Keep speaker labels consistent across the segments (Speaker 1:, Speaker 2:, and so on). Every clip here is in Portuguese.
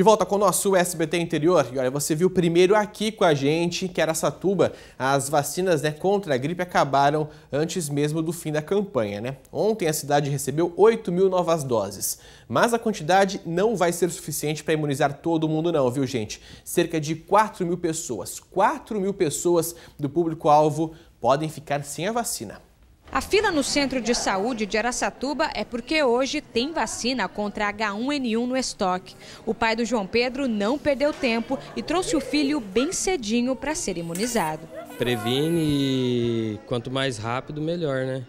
Speaker 1: De volta com o nosso SBT Interior. E olha, você viu primeiro aqui com a gente que era Satuba. as vacinas né, contra a gripe acabaram antes mesmo do fim da campanha. Né? Ontem a cidade recebeu 8 mil novas doses, mas a quantidade não vai ser suficiente para imunizar todo mundo não, viu gente? Cerca de 4 mil pessoas, 4 mil pessoas do público-alvo podem ficar sem a vacina.
Speaker 2: A fila no centro de saúde de Aracatuba é porque hoje tem vacina contra H1N1 no estoque. O pai do João Pedro não perdeu tempo e trouxe o filho bem cedinho para ser imunizado. Previne e quanto mais rápido, melhor, né?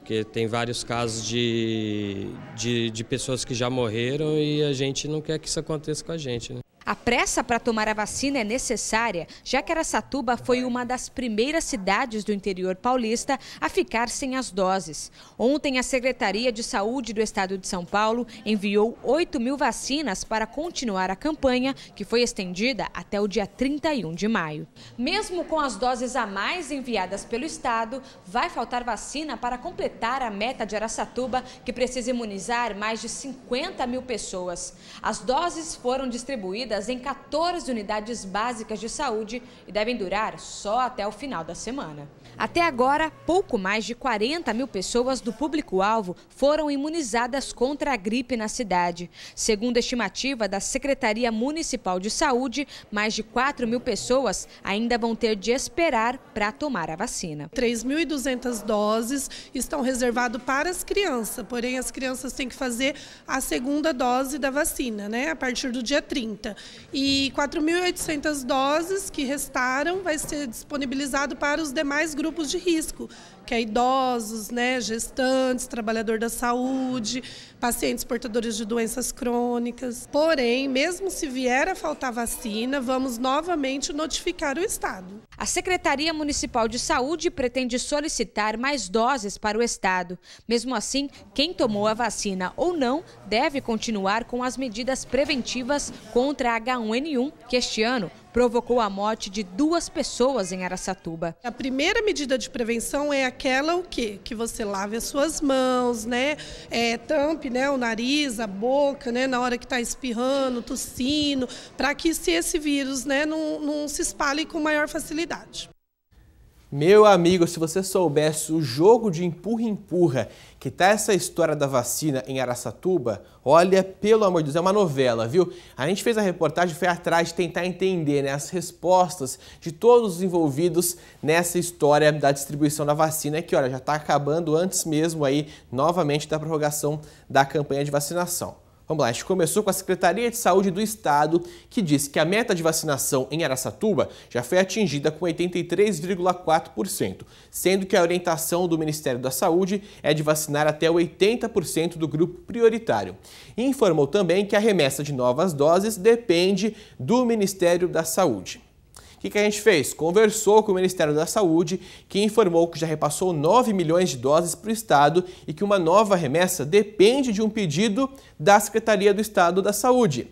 Speaker 2: Porque tem vários casos de, de, de pessoas que já morreram e a gente não quer que isso aconteça com a gente, né? A pressa para tomar a vacina é necessária, já que Aracatuba foi uma das primeiras cidades do interior paulista a ficar sem as doses. Ontem, a Secretaria de Saúde do Estado de São Paulo enviou 8 mil vacinas para continuar a campanha, que foi estendida até o dia 31 de maio. Mesmo com as doses a mais enviadas pelo Estado, vai faltar vacina para completar a meta de Aracatuba, que precisa imunizar mais de 50 mil pessoas. As doses foram distribuídas em 14 unidades básicas de saúde e devem durar só até o final da semana. Até agora, pouco mais de 40 mil pessoas do público-alvo foram imunizadas contra a gripe na cidade. Segundo a estimativa da Secretaria Municipal de Saúde, mais de 4 mil pessoas ainda vão ter de
Speaker 3: esperar para tomar a vacina. 3.200 doses estão reservadas para as crianças, porém as crianças têm que fazer a segunda dose da vacina, né, a partir do dia 30. E 4.800 doses que restaram vai ser disponibilizado para os demais grupos de risco, que é idosos, né, gestantes, trabalhador da saúde, pacientes portadores de doenças crônicas. Porém, mesmo se vier a faltar vacina, vamos novamente notificar o Estado. A
Speaker 2: Secretaria Municipal de Saúde pretende solicitar mais doses para o Estado. Mesmo assim, quem tomou a vacina ou não deve continuar com as medidas preventivas contra a H1N1, que este ano provocou a morte de duas pessoas em
Speaker 3: Araçatuba. A primeira medida de prevenção é aquela o quê? Que você lave as suas mãos, né? É, tampe né, o nariz, a boca, né? Na hora que está espirrando, tossindo, para que se esse vírus né, não, não se espalhe com maior facilidade.
Speaker 1: Meu amigo, se você soubesse o jogo de empurra-empurra que tá essa história da vacina em Araçatuba, olha, pelo amor de Deus, é uma novela, viu? A gente fez a reportagem, foi atrás de tentar entender né, as respostas de todos os envolvidos nessa história da distribuição da vacina, que olha, já está acabando antes mesmo aí, novamente, da prorrogação da campanha de vacinação. Vamos lá, a gente começou com a Secretaria de Saúde do Estado, que disse que a meta de vacinação em Araçatuba já foi atingida com 83,4%, sendo que a orientação do Ministério da Saúde é de vacinar até 80% do grupo prioritário. E informou também que a remessa de novas doses depende do Ministério da Saúde. O que, que a gente fez? Conversou com o Ministério da Saúde, que informou que já repassou 9 milhões de doses para o Estado e que uma nova remessa depende de um pedido da Secretaria do Estado da Saúde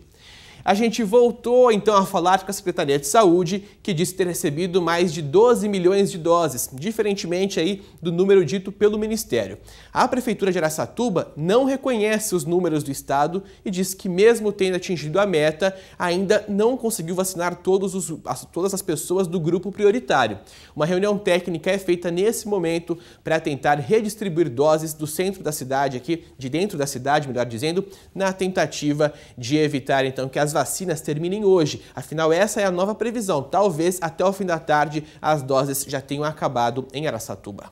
Speaker 1: a gente voltou então a falar com a Secretaria de Saúde, que disse ter recebido mais de 12 milhões de doses, diferentemente aí do número dito pelo Ministério. A Prefeitura de Araçatuba não reconhece os números do estado e diz que mesmo tendo atingido a meta, ainda não conseguiu vacinar os, as, todas as pessoas do grupo prioritário. Uma reunião técnica é feita nesse momento para tentar redistribuir doses do centro da cidade aqui, de dentro da cidade, melhor dizendo, na tentativa de evitar então que as vacinas terminem hoje. Afinal, essa é a nova previsão. Talvez até o fim da tarde as doses já tenham acabado em Aracatuba.